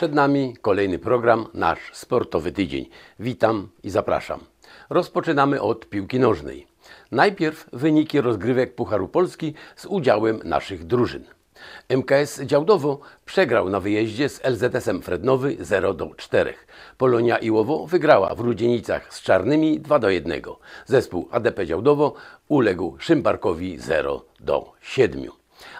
Przed nami kolejny program, nasz sportowy tydzień. Witam i zapraszam. Rozpoczynamy od piłki nożnej. Najpierw wyniki rozgrywek Pucharu Polski z udziałem naszych drużyn. MKS Działdowo przegrał na wyjeździe z LZS-em Frednowy 0 do 4. Polonia Iłowo wygrała w Rudzienicach z Czarnymi 2 do 1. Zespół ADP Działdowo uległ Szymbarkowi 0 do 7.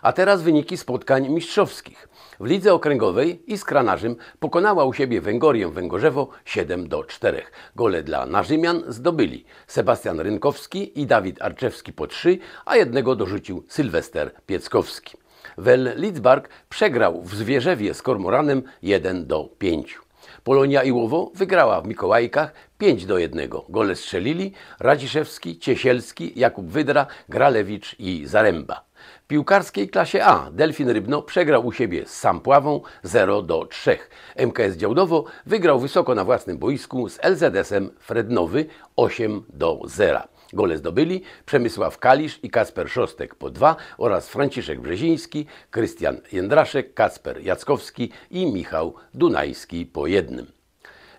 A teraz wyniki spotkań mistrzowskich. W lidze okręgowej Iskra Narzym pokonała u siebie Węgorię Węgorzewo 7 do 4. Gole dla Narzymian zdobyli Sebastian Rynkowski i Dawid Arczewski po 3, a jednego dorzucił Sylwester Pieckowski. Wel Lidzbark przegrał w Zwierzewie z Kormoranem 1 do 5. Polonia i Łowo wygrała w Mikołajkach 5 do 1. Gole strzelili Radziszewski, Ciesielski, Jakub Wydra, Gralewicz i Zaremba. W piłkarskiej klasie A Delfin Rybno przegrał u siebie z Sampławą 0 do 3. MKS Działdowo wygrał wysoko na własnym boisku z LZS-em Frednowy 8 do 0. Gole zdobyli Przemysław Kalisz i Kasper Szostek po dwa oraz Franciszek Brzeziński, Krystian Jędraszek, Kasper Jackowski i Michał Dunajski po jednym.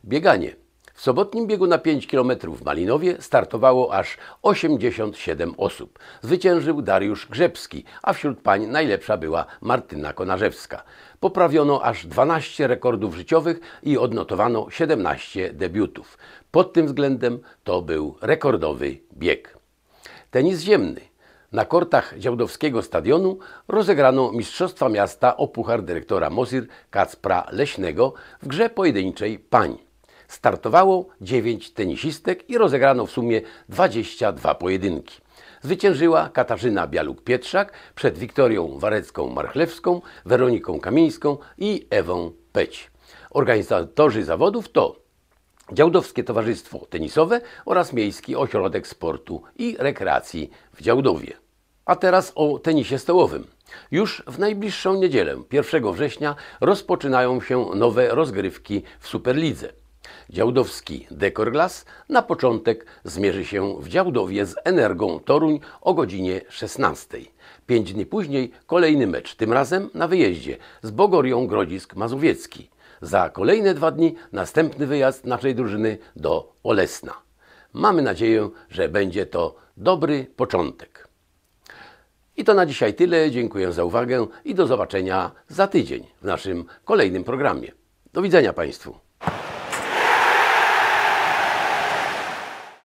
Bieganie w sobotnim biegu na 5 km w Malinowie startowało aż 87 osób. Zwyciężył Dariusz Grzebski, a wśród pań najlepsza była Martyna Konarzewska. Poprawiono aż 12 rekordów życiowych i odnotowano 17 debiutów. Pod tym względem to był rekordowy bieg. Tenis ziemny. Na kortach Działdowskiego Stadionu rozegrano Mistrzostwa Miasta o Puchar Dyrektora Mozir Kacpra Leśnego w grze pojedynczej pań startowało 9 tenisistek i rozegrano w sumie 22 pojedynki. Zwyciężyła Katarzyna Bialuk-Pietrzak przed Wiktorią Warecką-Marchlewską, Weroniką Kamińską i Ewą Peć. Organizatorzy zawodów to Działdowskie Towarzystwo Tenisowe oraz Miejski Ośrodek Sportu i Rekreacji w Działdowie. A teraz o tenisie stołowym. Już w najbliższą niedzielę, 1 września, rozpoczynają się nowe rozgrywki w Superlidze. Działdowski Dekorglas na początek zmierzy się w Działdowie z Energą Toruń o godzinie 16. Pięć dni później kolejny mecz, tym razem na wyjeździe z Bogorią Grodzisk Mazowiecki. Za kolejne dwa dni następny wyjazd naszej drużyny do Olesna. Mamy nadzieję, że będzie to dobry początek. I to na dzisiaj tyle. Dziękuję za uwagę i do zobaczenia za tydzień w naszym kolejnym programie. Do widzenia Państwu.